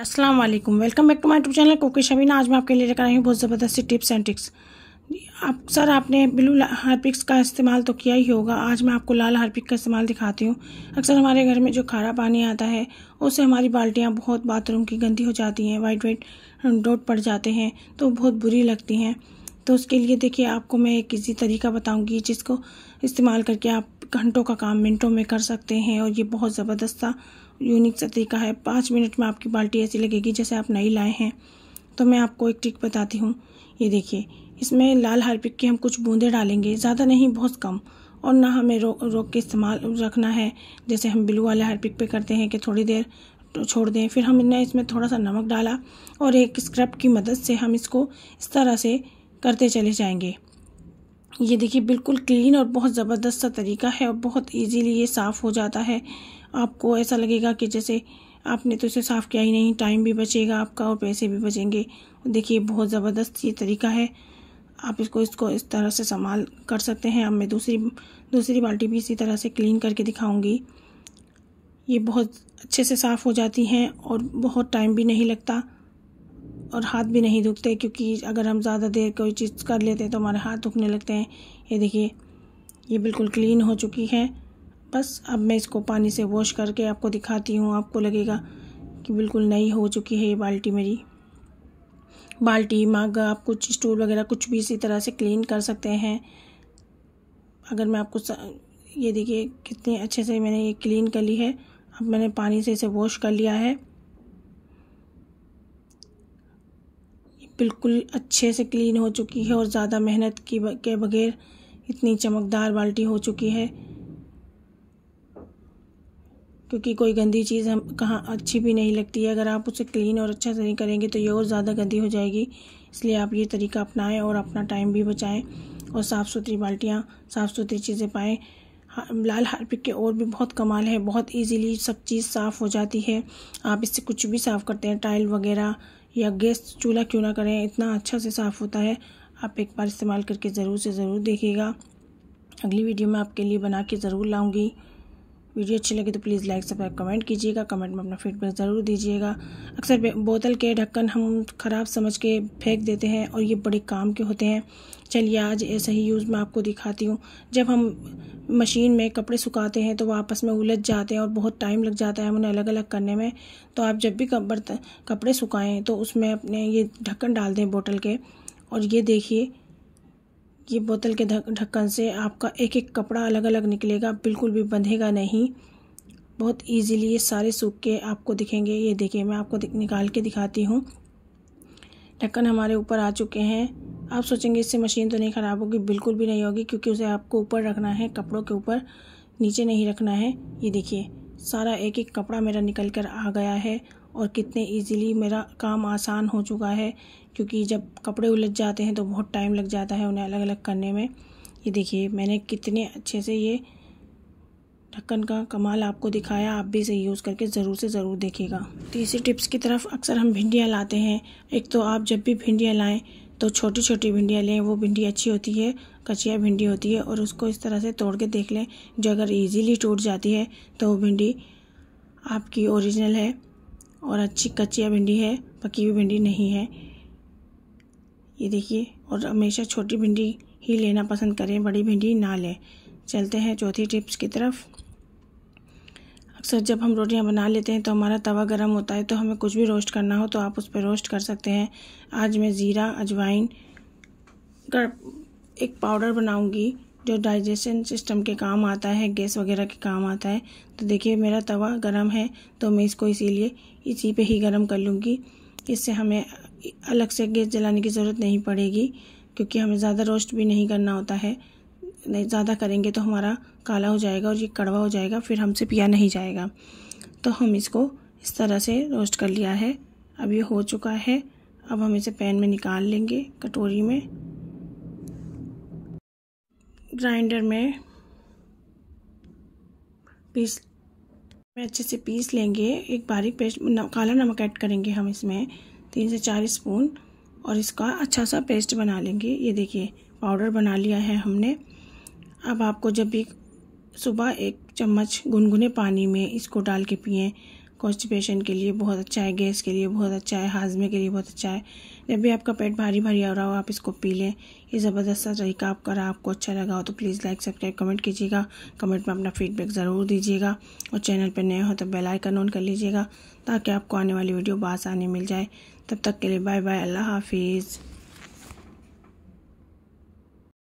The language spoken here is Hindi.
अस्सलाम वालेकुम welcome back to my YouTube channel cookie Shabina आज मैं आपके लिए लेकर आई हूँ बहुत ज़बरदस्त सी टिप्स एंड ट्रिक्स आप सर आपने ब्लू हार्पिक्स का इस्तेमाल तो किया ही होगा आज मैं आपको लाल हार्पिक का इस्तेमाल दिखाती हूँ अक्सर हमारे घर में जो खारा पानी आता है उससे हमारी बाल्टियाँ बहुत बाथरूम की गंदी हो जाती हैं वाइट वाइट डोट पड़ जाते हैं तो बहुत बुरी लगती हैं तो उसके लिए देखिए आपको मैं एक ईजी तरीका बताऊँगी जिसको इस्तेमाल करके आप घंटों का काम मिनटों में कर सकते हैं और ये बहुत ज़बरदस्त सा यूनिक सा तरीका है पाँच मिनट में आपकी बाल्टी ऐसी लगेगी जैसे आप नई लाए हैं तो मैं आपको एक ट्रिक बताती हूँ ये देखिए इसमें लाल हार्पिक के हम कुछ बूंदे डालेंगे ज़्यादा नहीं बहुत कम और ना हमें रो रोक के इस्तेमाल रखना है जैसे हम ब्लू वाले हार्पिक पे करते हैं कि थोड़ी देर तो छोड़ दें फिर हमने इसमें थोड़ा सा नमक डाला और एक स्क्रब की मदद से हम इसको इस तरह से करते चले जाएंगे ये देखिए बिल्कुल क्लीन और बहुत ज़बरदस्त सा तरीका है और बहुत इजीली ये साफ़ हो जाता है आपको ऐसा लगेगा कि जैसे आपने तो इसे साफ़ किया ही नहीं टाइम भी बचेगा आपका और पैसे भी बचेंगे देखिए बहुत ज़बरदस्त ये तरीका है आप इसको इसको इस तरह से संभाल कर सकते हैं अब मैं दूसरी दूसरी बाल्टी भी इसी तरह से क्लीन करके दिखाऊंगी ये बहुत अच्छे से साफ़ हो जाती हैं और बहुत टाइम भी नहीं लगता और हाथ भी नहीं दुखते क्योंकि अगर हम ज़्यादा देर कोई चीज़ कर लेते हैं तो हमारे हाथ दुखने लगते हैं ये देखिए ये बिल्कुल क्लीन हो चुकी है बस अब मैं इसको पानी से वॉश करके आपको दिखाती हूँ आपको लगेगा कि बिल्कुल नई हो चुकी है ये बाल्टी मेरी बाल्टी मग आप कुछ स्टूल वगैरह कुछ भी इसी तरह से क्लीन कर सकते हैं अगर मैं आपको ये देखिए कितने अच्छे से मैंने ये क्लीन कर ली है अब मैंने पानी से इसे वॉश कर लिया है बिल्कुल अच्छे से क्लीन हो चुकी है और ज़्यादा मेहनत की के बगैर इतनी चमकदार बाल्टी हो चुकी है क्योंकि कोई गंदी चीज़ हम कहाँ अच्छी भी नहीं लगती है अगर आप उसे क्लीन और अच्छा से नहीं करेंगे तो ये और ज़्यादा गंदी हो जाएगी इसलिए आप ये तरीका अपनाएं और अपना टाइम भी बचाएं और साफ़ सुथरी बाल्टियाँ साफ़ सुथरी चीज़ें पाएँ लाल हार्पिक के और भी बहुत कमाल है बहुत इजीली सब चीज़ साफ़ हो जाती है आप इससे कुछ भी साफ़ करते हैं टाइल वगैरह या गैस चूल्हा क्यों ना करें इतना अच्छा से साफ़ होता है आप एक बार इस्तेमाल करके ज़रूर से ज़रूर देखिएगा अगली वीडियो मैं आपके लिए बना के ज़रूर लाऊंगी वीडियो अच्छी लगे तो प्लीज़ लाइक सब्सक्राइब कमेंट कीजिएगा कमेंट में अपना फीडबैक ज़रूर दीजिएगा अक्सर बोतल के ढक्कन हम ख़राब समझ के फेंक देते हैं और ये बड़े काम के होते हैं चलिए आज ऐसा ही यूज़ मैं आपको दिखाती हूँ जब हम मशीन में कपड़े सुखाते हैं तो वो आपस में उलझ जाते हैं और बहुत टाइम लग जाता है उन्हें अलग अलग करने में तो आप जब भी बर्तन कपड़े सुखाएं तो उसमें अपने ये ढक्कन डाल दें बोतल के और ये देखिए ये बोतल के ढक्कन से आपका एक एक कपड़ा अलग अलग निकलेगा बिल्कुल भी बंधेगा नहीं बहुत ईजीली ये सारे सूख के आपको दिखेंगे ये देखिए मैं आपको निकाल के दिखाती हूँ ढक्कन हमारे ऊपर आ चुके हैं आप सोचेंगे इससे मशीन तो नहीं ख़राब होगी बिल्कुल भी नहीं होगी क्योंकि उसे आपको ऊपर रखना है कपड़ों के ऊपर नीचे नहीं रखना है ये देखिए सारा एक एक कपड़ा मेरा निकल कर आ गया है और कितने इजीली मेरा काम आसान हो चुका है क्योंकि जब कपड़े उलझ जाते हैं तो बहुत टाइम लग जाता है उन्हें अलग अलग करने में ये देखिए मैंने कितने अच्छे से ये ढक्कन का कमाल आपको दिखाया आप भी इसे यूज़ करके ज़रूर से ज़रूर देखिएगा तीसरी टिप्स की तरफ अक्सर हम भिंडियाँ लाते हैं एक तो आप जब भी भिंडियाँ लाएँ तो छोटी छोटी भिंडियाँ लें वो भिंडी अच्छी होती है कचिया भिंडी होती है और उसको इस तरह से तोड़ के देख लें जो अगर ईजीली टूट जाती है तो वो भिंडी आपकी ओरिजिनल है और अच्छी कचिया भिंडी है पकी हुई भिंडी नहीं है ये देखिए और हमेशा छोटी भिंडी ही लेना पसंद करें बड़ी भिंडी ना लें चलते हैं चौथी टिप्स की तरफ अक्सर जब हम रोटियां बना लेते हैं तो हमारा तवा गर्म होता है तो हमें कुछ भी रोस्ट करना हो तो आप उस पर रोस्ट कर सकते हैं आज मैं ज़ीरा अजवाइन का एक पाउडर बनाऊंगी जो डाइजेशन सिस्टम के काम आता है गैस वगैरह के काम आता है तो देखिए मेरा तवा गर्म है तो मैं इसको इसीलिए इसी पे ही गर्म कर लूँगी इससे हमें अलग से गैस जलाने की ज़रूरत नहीं पड़ेगी क्योंकि हमें ज़्यादा रोस्ट भी नहीं करना होता है नहीं ज़्यादा करेंगे तो हमारा काला हो जाएगा और ये कड़वा हो जाएगा फिर हमसे पिया नहीं जाएगा तो हम इसको इस तरह से रोस्ट कर लिया है अब ये हो चुका है अब हम इसे पैन में निकाल लेंगे कटोरी में ग्राइंडर में पीस में अच्छे से पीस लेंगे एक बारीक पेस्ट काला नमक ऐड करेंगे हम इसमें तीन से चार स्पून और इसका अच्छा सा पेस्ट बना लेंगे ये देखिए पाउडर बना लिया है हमने अब आपको जब भी सुबह एक चम्मच गुनगुने पानी में इसको डाल के पिए कॉन्स्टिपेशन के लिए बहुत अच्छा है गैस के लिए बहुत अच्छा है हाजमे के लिए बहुत अच्छा है जब भी आपका पेट भारी भारी आ रहा हो आप इसको पी लें ये ज़बरदस्त सा तरीका आपका रहा आपको अच्छा लगा हो तो प्लीज़ लाइक सब्सक्राइब कमेंट कीजिएगा कमेंट में अपना फीडबैक ज़रूर दीजिएगा और चैनल पर नए हो तो बेल आइकन ऑन कर लीजिएगा ताकि आपको आने वाली वीडियो बासानी मिल जाए तब तक के लिए बाय बाय अल्लाह हाफिज़